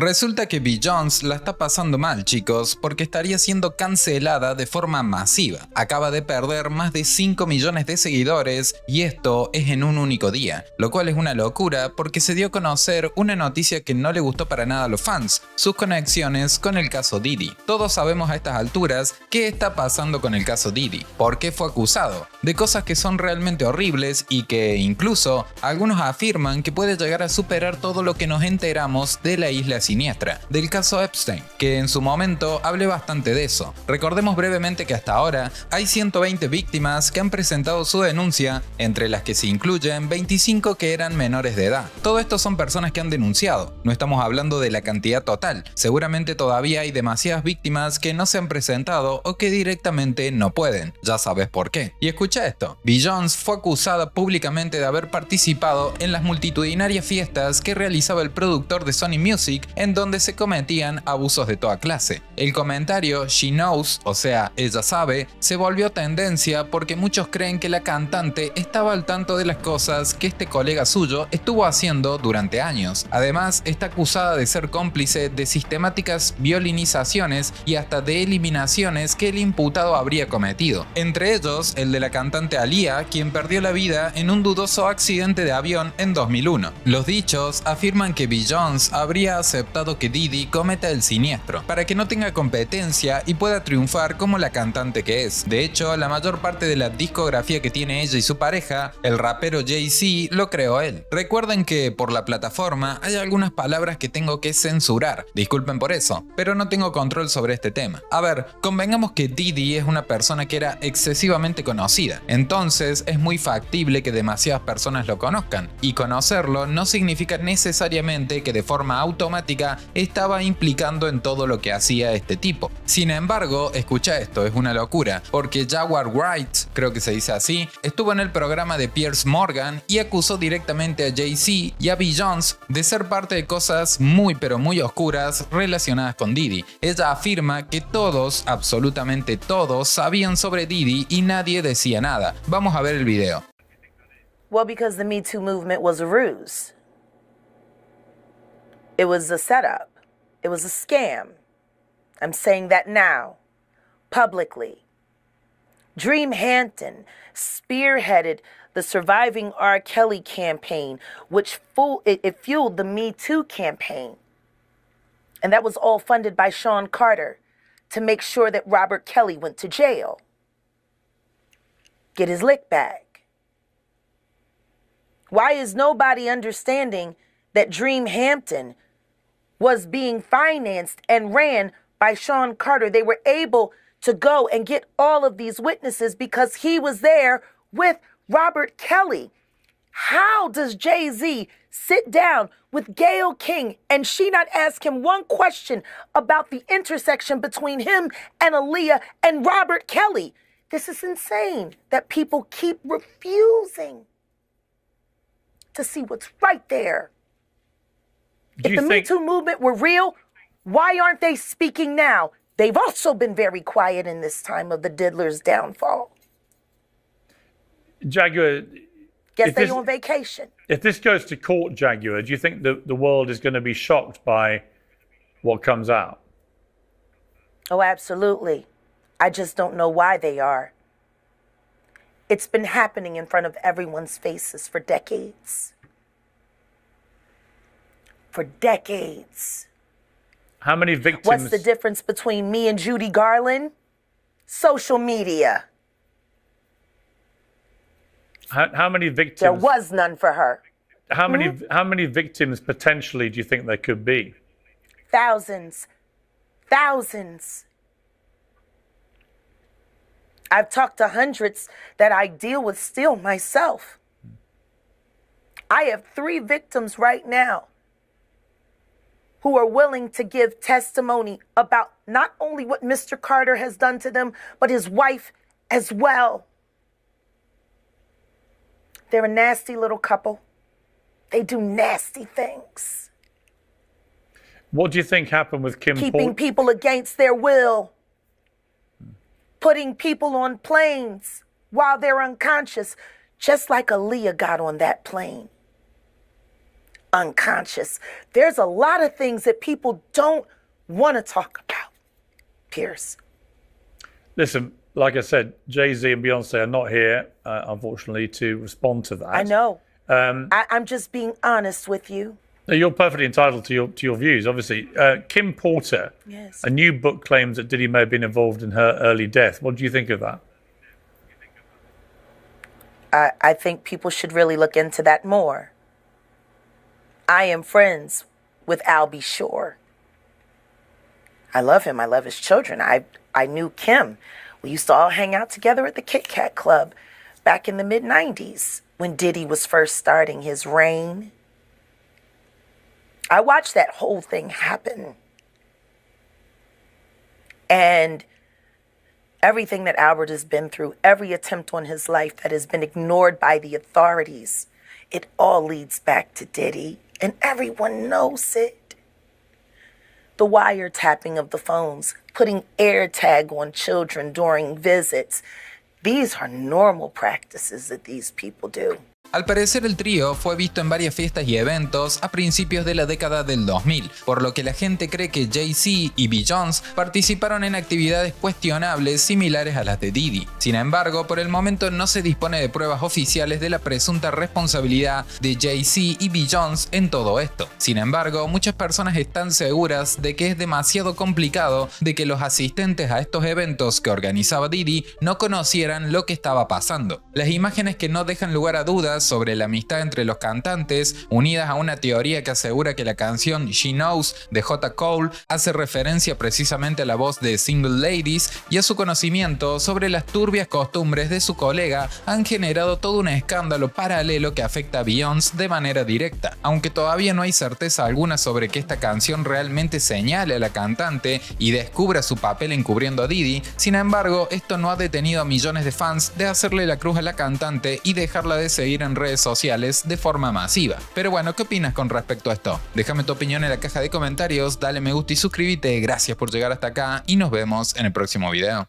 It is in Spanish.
Resulta que Jones la está pasando mal, chicos, porque estaría siendo cancelada de forma masiva. Acaba de perder más de 5 millones de seguidores y esto es en un único día, lo cual es una locura porque se dio a conocer una noticia que no le gustó para nada a los fans, sus conexiones con el caso Didi. Todos sabemos a estas alturas qué está pasando con el caso Didi, por qué fue acusado, de cosas que son realmente horribles y que incluso algunos afirman que puede llegar a superar todo lo que nos enteramos de la isla siniestra, del caso Epstein, que en su momento hablé bastante de eso. Recordemos brevemente que hasta ahora hay 120 víctimas que han presentado su denuncia, entre las que se incluyen 25 que eran menores de edad. Todo esto son personas que han denunciado, no estamos hablando de la cantidad total, seguramente todavía hay demasiadas víctimas que no se han presentado o que directamente no pueden, ya sabes por qué. Y escucha esto, Jones fue acusada públicamente de haber participado en las multitudinarias fiestas que realizaba el productor de Sony Music en donde se cometían abusos de toda clase. El comentario She Knows, o sea, ella sabe, se volvió tendencia porque muchos creen que la cantante estaba al tanto de las cosas que este colega suyo estuvo haciendo durante años. Además, está acusada de ser cómplice de sistemáticas violinizaciones y hasta de eliminaciones que el imputado habría cometido. Entre ellos, el de la cantante Alia, quien perdió la vida en un dudoso accidente de avión en 2001. Los dichos afirman que Bill Jones habría aceptado que Didi cometa el siniestro, para que no tenga competencia y pueda triunfar como la cantante que es. De hecho, la mayor parte de la discografía que tiene ella y su pareja, el rapero Jay-Z, lo creó él. Recuerden que por la plataforma hay algunas palabras que tengo que censurar, disculpen por eso, pero no tengo control sobre este tema. A ver, convengamos que Didi es una persona que era excesivamente conocida, entonces es muy factible que demasiadas personas lo conozcan, y conocerlo no significa necesariamente que de forma automática estaba implicando en todo lo que hacía este tipo. Sin embargo, escucha esto, es una locura, porque Jaguar Wright, creo que se dice así, estuvo en el programa de Pierce Morgan y acusó directamente a Jay-Z y a B. Jones de ser parte de cosas muy pero muy oscuras relacionadas con Didi. Ella afirma que todos, absolutamente todos, sabían sobre Didi y nadie decía nada. Vamos a ver el video. Well, because the Me Too movement was a ruse. It was a setup, it was a scam. I'm saying that now, publicly. Dream Hampton spearheaded the surviving R. Kelly campaign, which fu- it, it fueled the Me Too campaign. And that was all funded by Sean Carter to make sure that Robert Kelly went to jail, get his lick back. Why is nobody understanding that Dream Hampton was being financed and ran by Sean Carter. They were able to go and get all of these witnesses because he was there with Robert Kelly. How does Jay Z sit down with Gail King and she not ask him one question about the intersection between him and Aaliyah and Robert Kelly? This is insane that people keep refusing to see what's right there if the think... Me Too movement were real, why aren't they speaking now? They've also been very quiet in this time of the diddler's downfall. Jaguar. Guess they're on vacation. If this goes to court, Jaguar, do you think the, the world is going to be shocked by what comes out? Oh, absolutely. I just don't know why they are. It's been happening in front of everyone's faces for decades for decades. How many victims? What's the difference between me and Judy Garland? Social media. How, how many victims? There was none for her. How many? Hmm? How many victims potentially do you think there could be? Thousands, thousands. I've talked to hundreds that I deal with still myself. I have three victims right now who are willing to give testimony about not only what Mr. Carter has done to them, but his wife as well. They're a nasty little couple. They do nasty things. What do you think happened with Kim? Keeping people against their will, putting people on planes while they're unconscious, just like Aaliyah got on that plane unconscious. There's a lot of things that people don't want to talk about. Pierce. Listen, like I said, Jay Z and Beyonce are not here, uh, unfortunately, to respond to that. I know. Um, I, am just being honest with you. you're perfectly entitled to your to your views. Obviously, uh, Kim Porter. Yes. A new book claims that Diddy may have been involved in her early death. What do you think of that? I, I think people should really look into that more. I am friends with Albie Shore. I love him. I love his children. I, I knew Kim. We used to all hang out together at the Kit Kat Club back in the mid 90s when Diddy was first starting his reign. I watched that whole thing happen. And everything that Albert has been through, every attempt on his life that has been ignored by the authorities, it all leads back to Diddy. And everyone knows it. The wiretapping of the phones, putting AirTag on children during visits. These are normal practices that these people do. Al parecer el trío fue visto en varias fiestas y eventos a principios de la década del 2000, por lo que la gente cree que Jay-Z y Jones participaron en actividades cuestionables similares a las de Didi. Sin embargo, por el momento no se dispone de pruebas oficiales de la presunta responsabilidad de Jay-Z y Jones en todo esto. Sin embargo, muchas personas están seguras de que es demasiado complicado de que los asistentes a estos eventos que organizaba Didi no conocieran lo que estaba pasando. Las imágenes que no dejan lugar a dudas sobre la amistad entre los cantantes, unidas a una teoría que asegura que la canción She Knows de J. Cole hace referencia precisamente a la voz de Single Ladies y a su conocimiento sobre las turbias costumbres de su colega, han generado todo un escándalo paralelo que afecta a Beyoncé de manera directa. Aunque todavía no hay certeza alguna sobre que esta canción realmente señale a la cantante y descubra su papel encubriendo a Didi, sin embargo, esto no ha detenido a millones de fans de hacerle la cruz a la cantante y dejarla de seguir en redes sociales de forma masiva. Pero bueno, ¿qué opinas con respecto a esto? Déjame tu opinión en la caja de comentarios, dale me gusta y suscríbete. Gracias por llegar hasta acá y nos vemos en el próximo video.